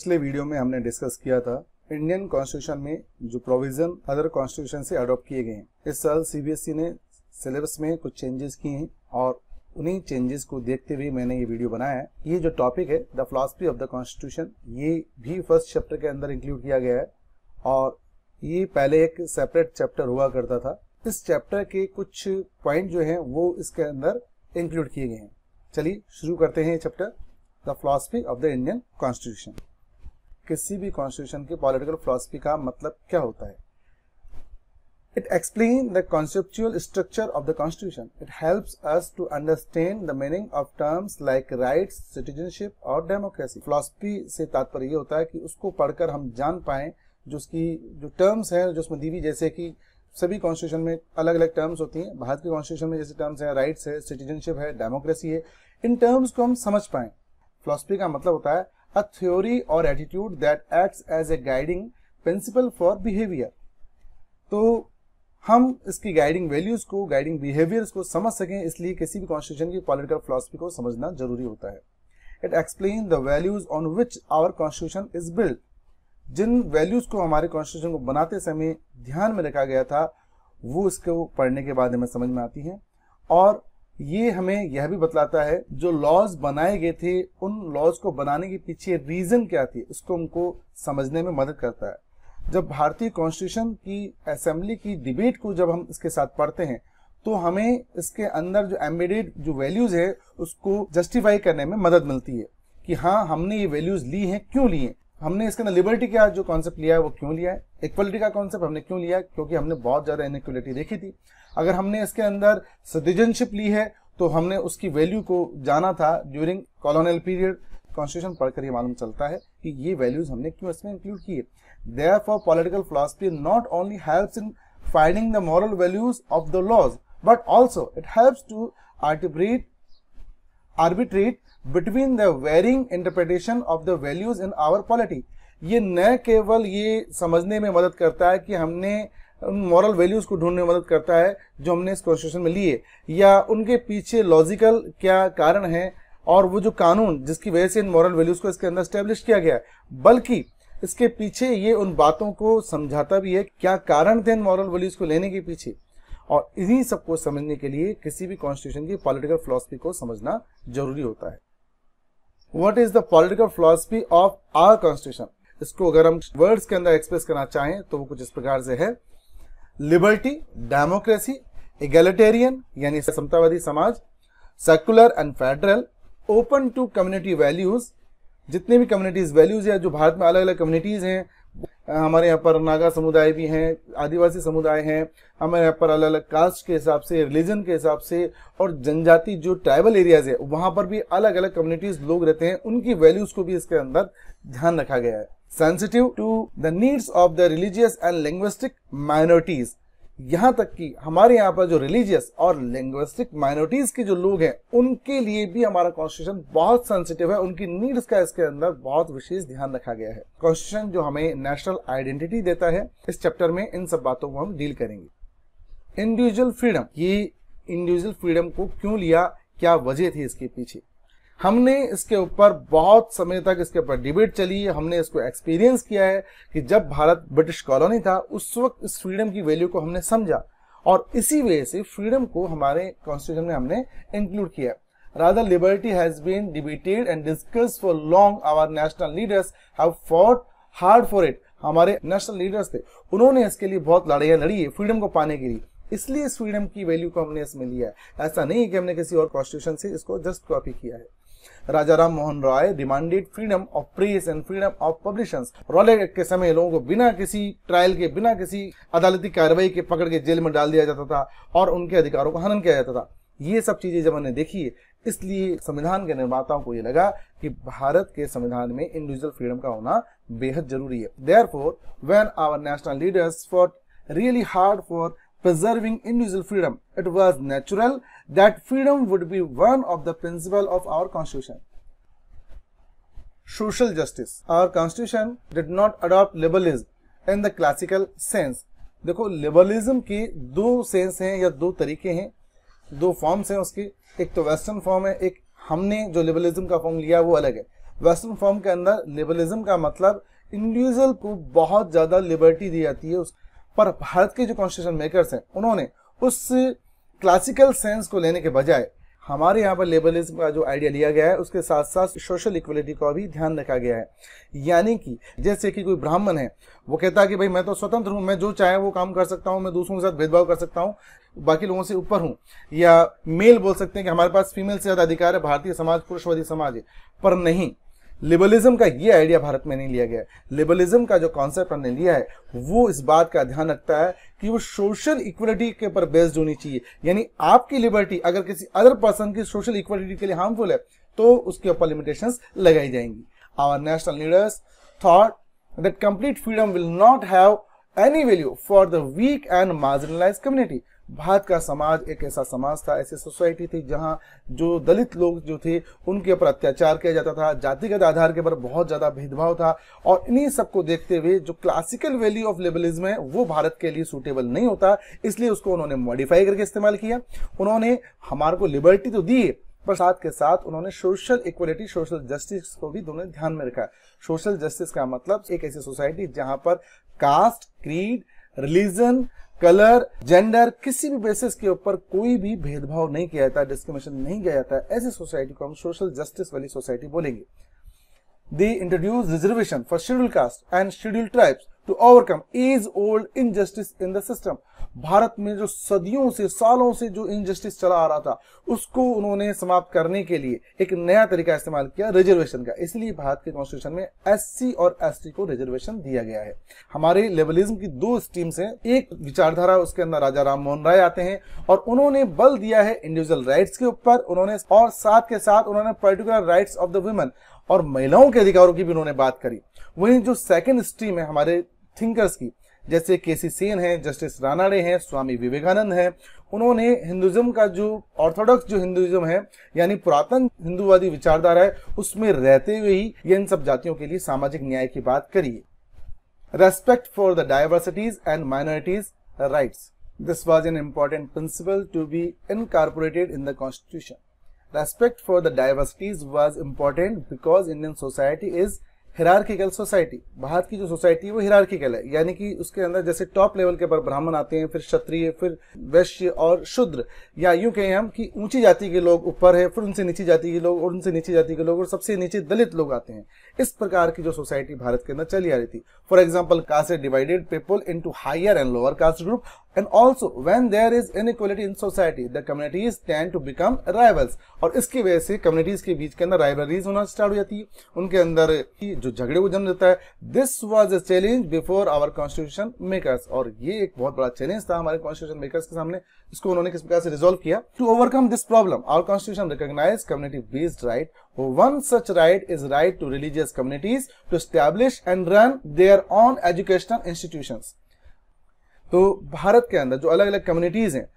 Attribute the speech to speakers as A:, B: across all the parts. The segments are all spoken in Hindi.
A: पिछले वीडियो में हमने डिस्कस किया था इंडियन कॉन्स्टिट्यूशन में जो प्रोविजन अदर कॉन्स्टिट्यूशन से अडॉप्ट किए गए हैं इस साल सीबीएसई e ने सिलेबस में कुछ चेंजेस किए हैं और उन्हीं चेंजेस को देखते हुए मैंने ये वीडियो बनाया है ये जो टॉपिक है the philosophy of the constitution ये भी फर्स्ट चैप्टर के अंदर इंक्लूड किया गया है और ये पहले एक सेपरेट चैप्टर हुआ करता था इस चैप्टर के कुछ पॉइंट जो हैं वो इसके अंदर इंक्लूड किए गए हैं चलिए शुरू करते हैं ये chapter the philosophy of the Indian constitution किसी भी कॉन्स्टिट्यूशन की पॉलिटिकल फिलोसफी का मतलब क्या होता है it explain the conceptual structure of the constitution it helps us to understand the meaning of terms like rights, citizenship और डेमोक्रेसी फिलोसफी से तात्पर्य यह होता है कि उसको पढ़कर हम जान पाए जो उसकी जो टर्म्स हैं जो उसमें दीवी जैसे कि सभी कॉन्स्टिट्यूशन में अलग अलग टर्म्स होती हैं भारत के कॉन्स्टिट्यूशन में जैसे टर्म्स हैं राइट्स है सिटीजनशिप है डेमोक्रेसी है इन टर्म्स को हम समझ पाए फिलोसफी का मतलब होता है a theory or attitude that acts as a guiding principle for behavior तो हम इसकी गाइडिंग वैल्यूज को गाइडिंग बिहेवियर्स को समझ सकें इसलिए किसी भी कॉन्स्टिट्यूशन की पॉलिटिकल फिलोसफी को समझना जरूरी होता है it explain the values on which our constitution is build जिन वैल्यूज को हमारे कॉन्स्टिट्यूशन को बनाते समय ध्यान में रखा गया था वो इसको पढ़ने के बाद हमें समझ में आती है और ये हमें यह भी बतलाता है जो लॉज बनाए गए थे उन लॉज को बनाने के पीछे रीजन क्या थी उसको हमको समझने में मदद करता है जब भारतीय कॉन्स्टिट्यूशन की असेंबली की डिबेट को जब हम इसके साथ पढ़ते हैं तो हमें इसके अंदर जो एम्बेडेड जो वैल्यूज है उसको जस्टिफाई करने में मदद मिलती है कि हाँ हमने ये वैल्यूज ली हैं क्यों लिए हमने इसके अंदर लिबर्टी का जो कॉन्सेप्ट लिया है वो क्यों लिया है इक्वलिटी का कॉन्सेप्ट हमने क्यों लिया है क्योंकि हमने बहुत ज़्यादा इनक्वलिटी देखी थी अगर हमने इसके अंदर सिटीजनशिप ली है तो हमने उसकी वैल्यू को जाना था ड्यूरिंग कॉलोनियल पीरियड कॉन्स्टिट्यूशन पढ़कर ये मालूम चलता है कि ये वैल्यूज हमने क्यों इसमें इंक्लूड किए therefore political philosophy not only help in finding the moral values of the laws but also it helps to arbitrate arbitrate between the varying interpretation of the values in our polity ये न केवल ये समझने में मदद करता है कि हमने उन मॉरल वैल्यूज को ढूंढने में मदद करता है जो हमने इस कॉन्स्टिट्यूशन में लिए या उनके पीछे लॉजिकल क्या कारण है और वो जो कानून जिसकी वजह से इन मॉरल वैल्यूज को इसके अंदर स्टेब्लिश किया गया बल्कि इसके पीछे ये उन बातों को समझाता भी है क्या कारण थे इन मॉरल वैल्यूज को लेने के पीछे और इन्हीं सबको समझने के लिए किसी भी कॉन्स्टिट्यूशन की पॉलिटिकल फिलोसफी को समझना जरूरी होता है what is the political philosophy of our constitution इसको अगर हम वर्ड्स के अंदर एक्सप्रेस करना चाहें तो वो कुछ इस प्रकार से है लिबर्टी डेमोक्रेसी इगेलिटेरियन यानी समतावादी समाज secular and federal open to community values जितने भी कम्युनिटीज वैल्यूज या जो भारत में अलग अलग कम्युनिटीज हैं हमारे यहाँ पर नागा समुदाय भी हैं आदिवासी समुदाय हैं हमारे यहाँ पर अलग अलग कास्ट के हिसाब से रिलीजन के हिसाब से और जनजाति जो ट्राइबल एरियाज है वहाँ पर भी अलग अलग कम्युनिटीज लोग रहते हैं उनकी वैल्यूज को भी इसके अंदर ध्यान रखा गया है sensitive to the needs of the religious and linguistic minorities यहां तक कि हमारे यहाँ पर जो रिलीजियस और लिंग्विस्टिक माइनॉरिटीज के जो लोग हैं उनके लिए भी हमारा कॉन्स्टिट्यूशन बहुत सेंसिटिव है उनकी नीड्स का इसके अंदर बहुत विशेष ध्यान रखा गया है कॉन्स्टिट्यूशन जो हमें नेशनल आइडेंटिटी देता है इस चैप्टर में इन सब बातों को हम डील करेंगे इंडिविजुअल फ्रीडम ये इंडिविजुअल फ्रीडम को क्यों लिया क्या वजह थी इसके पीछे हमने इसके ऊपर बहुत समय तक इसके ऊपर डिबेट चली हमने इसको एक्सपीरियंस किया है कि जब भारत ब्रिटिश कॉलोनी था उस वक्त इस फ्रीडम की वैल्यू को हमने समझा और इसी वजह से फ्रीडम को हमारे कॉन्स्टिट्यूशन में हमने इंक्लूड किया rather liberty has been debated and discuss for long our national leaders have हमारे नेशनल लीडर्स थे उन्होंने इसके लिए बहुत लड़ाइयाँ लड़ी है फ्रीडम को पाने के लिए इसलिए इस फ्रीडम की वैल्यू को हमने इसमें लिया है ऐसा नहीं है कि हमने किसी और कॉन्स्टिट्यूशन से इसको जस्ट कॉपी किया है Raja Ram Mohan Roy demanded freedom of press and freedom of publication Rowlatt act के समय लोगों को बिना किसी ट्रायल के बिना किसी अदालती कार्रवाई के पकड़ के जेल में डाल दिया जाता था और उनके अधिकारों को हनन किया जाता था ये सब चीजें जब हमने देखी है इसलिए संविधान के निर्माताओं को ये लगा कि भारत के संविधान में इंडिविजुअल फ्रीडम का होना बेहद जरूरी है therefore when our national leaders for really hard for preserving individual freedom it was natural that freedom would be one of the principle of our constitution. Social justice. Our constitution did not adopt liberalism in the classical sense. देखो लिबरलिज्म के दो सेंस हैं या दो तरीके हैं दो फॉर्म्स हैं उसके एक तो वेस्टर्न फॉर्म है एक हमने जो लिबरलिज्म का फॉर्म लिया वो अलग है वेस्टर्न फॉर्म के अंदर लिबरलिज्म का मतलब इंडिविजुअल को बहुत ज़्यादा लिबर्टी दी जाती है उस पर भारत के जो कॉन्स्टिट्यूशन मेकर्स हैं उन्होंने उस क्लासिकल सेंस को लेने के बजाय हमारे यहाँ पर लेबलिज्म का जो आइडिया लिया गया है उसके साथ साथ सोशल इक्वलिटी का भी ध्यान रखा गया है यानी कि जैसे कि कोई ब्राह्मण है वो कहता है कि भाई मैं तो स्वतंत्र हूँ मैं जो चाहे वो काम कर सकता हूँ मैं दूसरों के साथ भेदभाव कर सकता हूँ बाकी लोगों से ऊपर हूँ या मेल बोल सकते हैं कि हमारे पास फीमेल से ज़्यादा अधिकार है भारतीय समाज पुरुषवादी समाज है पर नहीं लिबरलिज्म का ये आइडिया भारत में नहीं लिया गया लिबरलिज्म का जो कॉन्सेप्ट हमने लिया है वो इस बात का ध्यान रखता है कि वो सोशल इक्वलिटी के ऊपर बेस्ड होनी चाहिए यानी आपकी लिबर्टी अगर किसी अदर पर्सन की सोशल इक्वलिटी के लिए हार्मफुल है तो उसके ऊपर लिमिटेशंस लगाई जाएंगी our national leaders thought that complete freedom will not have any value for the weak and marginalize community Bharat का समाज एक ऐसा समाज था ऐसी सोसाइटी थी जहाँ जो दलित लोग जो थे उनके ऊपर अत्याचार किया जाता था जातिगत आधार के ऊपर बहुत ज़्यादा भेदभाव था और इन्हीं सबको देखते हुए जो क्लासिकल वैल्यू ऑफ लिबरलिज्म है वो भारत के लिए सूटेबल नहीं होता इसलिए उसको उन्होंने मॉडिफाई करके इस्तेमाल किया उन्होंने हमारे को लिबर्टी तो दी पर साथ के साथ उन्होंने सोशल इक्वलिटी सोशल जस्टिस को भी दोनों ध्यान में रखा सोशल जस्टिस का मतलब एक ऐसी सोसाइटी जहां पर caste creed religion colour gender किसी भी बेसिस के ऊपर कोई भी भेदभाव नहीं किया जाता डिस्क्रिमिनेशन नहीं किया जाता ऐसी सोसाइटी को हम सोशल जस्टिस वाली सोसाइटी बोलेंगे they introduce reservation for schedule caste and schedule tribes to overcome age old injustice in the system Bharat में जो सदियों से सालों से जो इनजस्टिस चला आ रहा था उसको उन्होंने समाप्त करने के लिए एक नया तरीका इस्तेमाल किया रिजर्वेशन का इसलिए भारत के कॉन्स्टिट्यूशन में एस और एस को रिजर्वेशन दिया गया है हमारे लेबलिज्म की दो स्टीम्स हैं एक विचारधारा उसके अंदर राजा राम मोहन राय आते हैं और उन्होंने बल दिया है इंडिविजुअल राइट्स के ऊपर उन्होंने और साथ के साथ उन्होंने particular rights of the women और महिलाओं के अधिकारों की भी उन्होंने बात करी वहीं जो सेकंड स्ट्रीम है हमारे थिंकर्स की जैसे के सी सेन है जस्टिस रानाडे हैं स्वामी विवेकानंद हैं उन्होंने हिंदुज्म का जो ऑर्थोडॉक्स जो हिंदुज्म है यानी पुरातन हिंदूवादी विचारधारा है उसमें रहते हुए ही ये इन सब जातियों के लिए सामाजिक न्याय की बात करिए respect for the diversities and minorities right this was an important principle to be incorporated in the constitution respect for the diversities was important because Indian society is hierarchical society Bharat की जो सोसाइटी है वो हिरार्किकल है यानी कि उसके अंदर जैसे टॉप लेवल के पर ब्राह्मण आते हैं फिर क्षत्रिय फिर वैश्य और शूद्र या यूं कहें हम कि ऊंची जाति के लोग ऊपर है फिर उनसे नीचे जाति के लोग और उनसे नीचे जाति के लोग और सबसे नीचे दलित लोग आते हैं इस प्रकार की जो सोसाइटी भारत के अंदर चली आ रही थी for example caste divided people into higher and lower caste group and also when there is inequality in society the communities tend to become rivals और इसकी वजह से कम्युनिटीज के बीच के अंदर राइवलरीज होना स्टार्ट हो जाती है उनके अंदर जो झगड़े को जन्म देता है this was a challenge before our constitution makers और ये एक बहुत बड़ा चैलेंज था हमारे कॉन्स्टिट्यूशन मेकर्स के सामने इसको उन्होंने किस प्रकार से रिजोल्व किया to overcome this problem our constitution recognize community based right one such right is right to religious communities to establish and run their own educational institution तो भारत के अंदर जो अलग अलग कम्युनिटीज हैं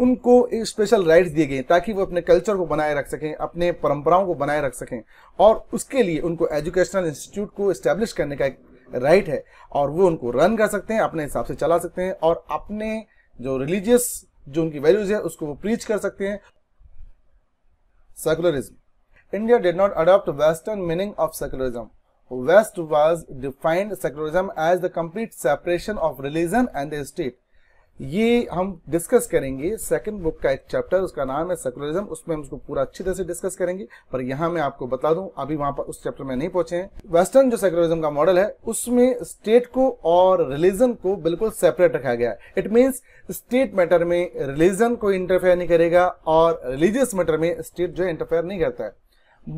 A: उनको एक स्पेशल राइट्स दिए गए ताकि वो अपने कल्चर को बनाए रख सकें अपने परंपराओं को बनाए रख सकें और उसके लिए उनको एजुकेशनल इंस्टीट्यूट को इस्टेब्लिश करने का एक राइट है और वो उनको रन कर सकते हैं अपने हिसाब से चला सकते हैं और अपने जो रिलीजियस जो उनकी वैल्यूज है उसको वो प्रीच कर सकते हैं secularism India did not adopt western meaning of secularism west was defined secularism as the complete separation of religion and the state ये हम डिस्कस करेंगे सेकंड बुक का एक चैप्टर उसका नाम है सेकुलरिज्म उसमें हम उसको पूरा अच्छी तरह से डिस्कस करेंगे पर यहां मैं आपको बता दूं अभी वहां पर उस चैप्टर में नहीं पहुंचे हैं वेस्टर्न जो सेकुलरिज्म का मॉडल है उसमें स्टेट को और रिलीजन को बिल्कुल सेपरेट रखा गया है इट मीन्स स्टेट मैटर में रिलीजन को इंटरफेयर नहीं करेगा और रिलीजियस मैटर में स्टेट जो इंटरफेयर नहीं करता है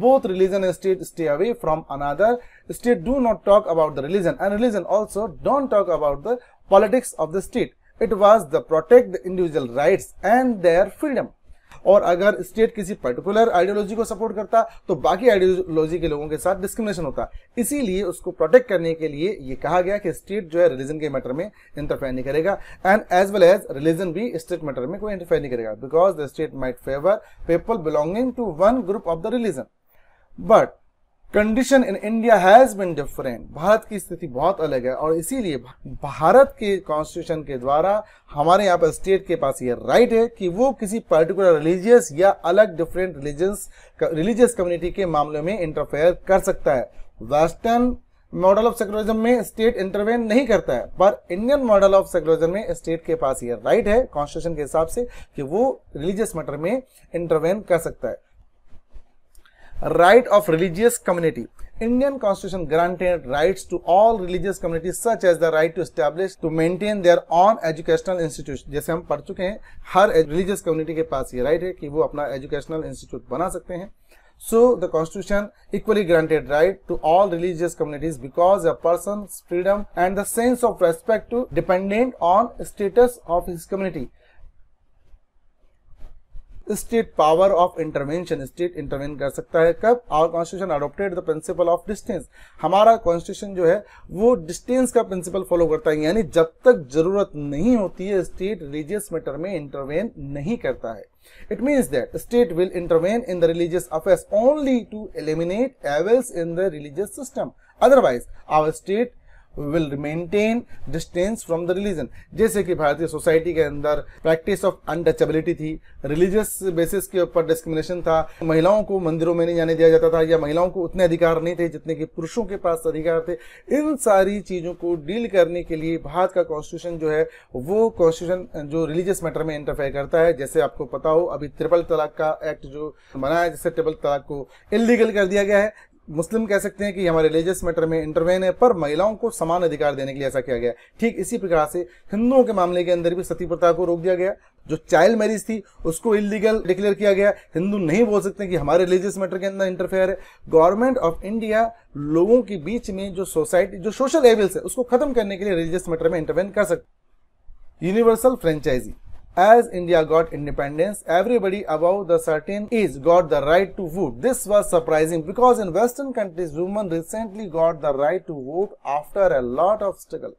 A: both religion and state stay away from another state do not talk about the religion and religion also don't talk about the politics of the state it was the protect the individual right and their freedom और अगर स्टेट किसी पर्टिकुलर आइडियोलॉजी को सपोर्ट करता तो बाकी आइडियोलॉजी के लोगों के साथ डिस्क्रिमिनेशन होता इसीलिए उसको प्रोटेक्ट करने के लिए ये कहा गया कि स्टेट जो है रिलीजन के मैटर में इंटरफेयर नहीं करेगा and as well as religion भी स्टेट मैटर में कोई इंटरफेयर नहीं करेगा because the state might favour people belonging to one group of the religion but condition in India has been different Bharat की स्थिति बहुत अलग है और इसीलिए भारत के कॉन्स्टिट्यूशन के द्वारा हमारे यहाँ पर स्टेट के पास ये राइट है कि वो किसी पर्टिकुलर रिलीजियस या अलग डिफरेंट रिलीजियस रिलीजियस कम्युनिटी के मामले में इंटरफेयर कर सकता है वेस्टर्न मॉडल ऑफ सेकुलरिज्म में स्टेट इंटरवेन नहीं करता है पर इंडियन मॉडल ऑफ सेकुलरिज्म में स्टेट के पास ये राइट है कॉन्स्टिट्यूशन के हिसाब से कि वो रिलीजियस मैटर में इंटरवेन कर सकता है right of religious community. Indian constitution granted rights to all religious communities such as the right to establish to maintain their own educational institution जैसे हम पढ़ चुके हैं हर religious community के पास ये right है कि वो अपना educational institute बना सकते हैं So the constitution equally granted right to all religious communities because a person's freedom and the sense of respect to dependent on status of his community. State power of intervention state intervene कर सकता है कब our constitution adopted the principle of distance हमारा कॉन्स्टिट्यूशन जो है वो डिस्टेंस का प्रिंसिपल फॉलो करता है यानी जब तक जरूरत नहीं होती है स्टेट रिलीजियस मैटर में इंटरवेन नहीं करता है it means that state will intervene in the religious affairs only to eliminate evils in the religious system otherwise our state will maintain distance from the religion जैसे कि भारतीय सोसाइटी के अंदर प्रैक्टिस ऑफ अनटचेबिलिटी थी रिलीजियस बेसिस के ऊपर डिस्क्रिमिनेशन था महिलाओं को मंदिरों में नहीं जाने दिया जाता था या महिलाओं को उतने अधिकार नहीं थे जितने कि पुरुषों के पास अधिकार थे इन सारी चीज़ों को डील करने के लिए भारत का कॉन्स्टिट्यूशन जो है वो कॉन्स्टिट्यूशन जो रिलीजियस मैटर में इंटरफेयर करता है जैसे आपको पता हो अभी ट्रिपल तलाक का एक्ट जो बनाया जिससे ट्रिपल तलाक को इलीगल कर दिया गया है मुस्लिम कह सकते हैं कि हमारे रिलीजियस मैटर में इंटरवेन है पर महिलाओं को समान अधिकार देने के लिए ऐसा किया गया ठीक इसी प्रकार से हिंदुओं के मामले के अंदर भी सती प्रथा को रोक दिया गया जो चाइल्ड मैरिज थी उसको इलीगल डिक्लेयर किया गया हिंदू नहीं बोल सकते कि हमारे रिलीजियस मैटर के अंदर इंटरफेयर है गवर्नमेंट ऑफ इंडिया लोगों के बीच में जो सोसाइटी जो सोशल एविल्स है उसको खत्म करने के लिए रिलीजियस मैटर में इंटरवेन कर सकते universal franchise As India got independence, everybody above the certain age got the right to vote. This was surprising because in Western countries, women recently got the right to vote after a lot of struggle.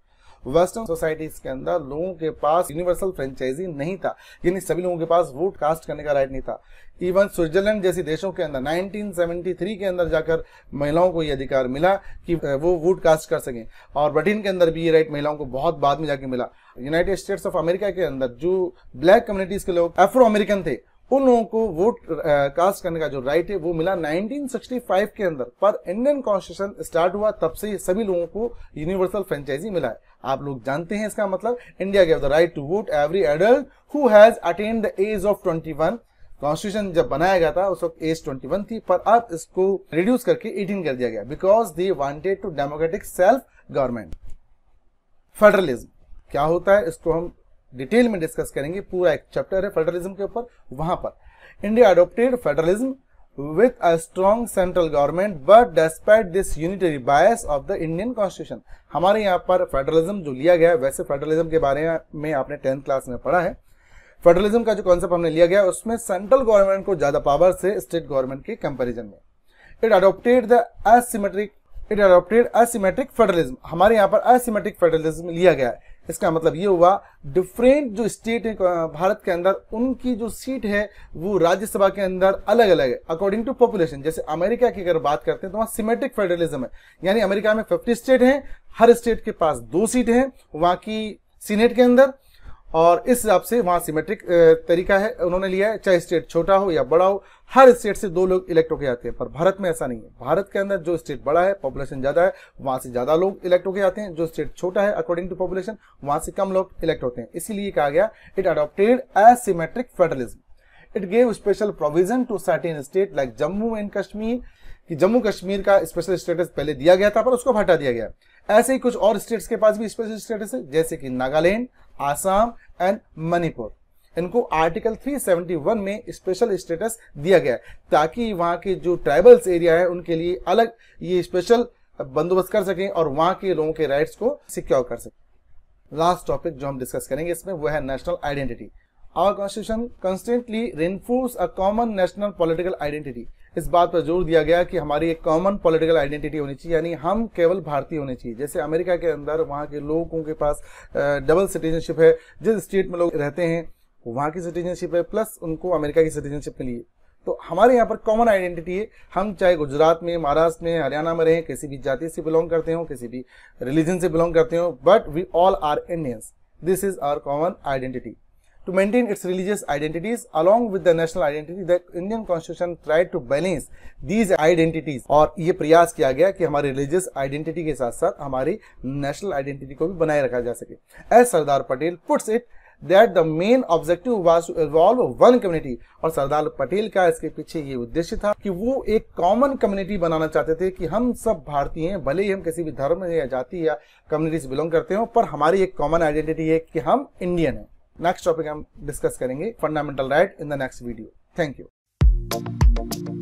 A: Western societies के अंदर लोगों के पास यूनिवर्सल फ्रेंचाइजी नहीं था यानी सभी लोगों के पास वोट कास्ट करने का राइट नहीं था इवन स्विट्जरलैंड जैसे देशों के अंदर 1973 के अंदर जाकर महिलाओं को यह अधिकार मिला कि वो वोट कास्ट कर सकें और ब्रिटेन के अंदर भी ये राइट महिलाओं को बहुत बाद में जाके मिला यूनाइटेड स्टेट्स ऑफ अमेरिका के अंदर जो ब्लैक कम्युनिटीज के लोग एफ्रो अमेरिकन थे उन लोगों को वोट कास्ट करने का जो राइट है वो मिला 1965 के अंदर पर इंडियन कॉन्स्टिट्यूशन स्टार्ट हुआ तब से सभी लोगों को यूनिवर्सल फ्रेंचाइजी मिला है आप लोग जानते हैं इसका मतलब India gave the right to vote every adult who has attain the age of 21 constitution जब बनाया गया था उस वक्त एज 21 थी पर अब इसको रिड्यूस करके 18 कर दिया गया because they wanted to democratic self government federalism क्या होता है इसको हम डिटेल में डिस्कस करेंगे पूरा एक चैप्टर है फेडरलिज्म के ऊपर वहां पर India adopted federalism with a strong central government but despite this unitary bias of the Indian constitution हमारे यहाँ पर फेडरलिज्म जो लिया गया है वैसे फेडरलिज्म के बारे में आपने टेंथ क्लास में पढ़ा है फेडरलिज्म का जो कॉन्सेप्ट हमने लिया गया उसमें सेंट्रल गवर्नमेंट को ज्यादा पावर से स्टेट गवर्नमेंट के कंपेरिजन में it adopted the asymmetric it adopted asymmetric federalism हमारे यहाँ पर असिमेट्रिक फेडरलिज्म लिया गया है इसका मतलब ये हुआ डिफरेंट जो स्टेट है भारत के अंदर उनकी जो सीट है वो राज्यसभा के अंदर अलग अलग है अकॉर्डिंग टू पॉपुलेशन जैसे अमेरिका की अगर बात करते हैं तो वहां सिमेट्रिक फेडरलिज्म है यानी अमेरिका में फिफ्टी स्टेट है हर स्टेट के पास दो सीट है वहां की सीनेट के अंदर और इस हिसाब से वहाँ सिमेट्रिक तरीका है उन्होंने लिया है चाहे स्टेट छोटा हो या बड़ा हो हर स्टेट से दो लोग इलेक्ट होके आते हैं पर भारत में ऐसा नहीं है भारत के अंदर जो स्टेट बड़ा है पॉपुलेशन ज्यादा है वहां से ज्यादा लोग इलेक्ट होके आते हैं जो स्टेट छोटा है अकॉर्डिंग टू पॉपुलेशन वहां से कम लोग इलेक्ट होते हैं इसीलिए कहा गया it adopted asymmetric federalism it gave special provision to certain state like Jammu and Kashmir कि जम्मू कश्मीर का स्पेशल स्टेटस पहले दिया गया था पर उसको हटा दिया गया ऐसे ही कुछ और स्टेट्स के पास भी स्पेशल स्टेटस है जैसे कि नागालैंड आसाम एंड मणिपुर इनको आर्टिकल 371 में स्पेशल स्टेटस दिया गया ताकि वहाँ के जो ट्राइबल्स एरिया है उनके लिए अलग ये स्पेशल बंदोबस्त कर सकें और वहाँ के लोगों के राइट्स को सिक्योर कर सकें लास्ट टॉपिक जो हम डिस्कस करेंगे इसमें वो है national identity our constitution constantly reinforce a common national political identity इस बात पर जोर दिया गया कि हमारी एक कॉमन पॉलिटिकल आइडेंटिटी होनी चाहिए यानी हम केवल भारतीय होने चाहिए जैसे अमेरिका के अंदर वहाँ के लोगों के पास डबल सिटीजनशिप है जिस स्टेट में लोग रहते हैं वहाँ की सिटीजनशिप है प्लस उनको अमेरिका की सिटीजनशिप मिली है तो हमारे यहाँ पर कॉमन आइडेंटिटी है हम चाहे गुजरात में महाराष्ट्र में हरियाणा में रहें किसी भी जाति से बिलोंग करते हो किसी भी रिलीजन से बिलोंग करते हो but we all are Indians this is our common identity to maintain its religious identities along with the national identity the Indian constitution tried to balance these identities aur ye prayas kiya gaya ki हमारी religious identity ke sath sath hamari national identity ko bhi banaye rakha ja sake as sardar patel puts it that the main objective was to evolve one community aur sardar patel ka iske piche ye uddeshya tha ki wo ek common community banana chahte the ki hum sab भारतीय hain bhale hi hum kisi bhi dharm ya jati ya communities belong karte ho par hamari ek common identity hai ki hum indian hain next topic हम डिस्कस करेंगे fundamental right in the next video thank you